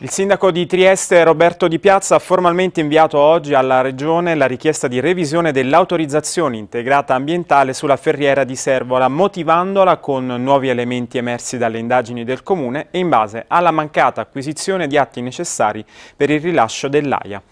Il sindaco di Trieste Roberto Di Piazza ha formalmente inviato oggi alla Regione la richiesta di revisione dell'autorizzazione integrata ambientale sulla ferriera di Servola, motivandola con nuovi elementi emersi dalle indagini del Comune e in base alla mancata acquisizione di atti necessari per il rilascio dell'AIA.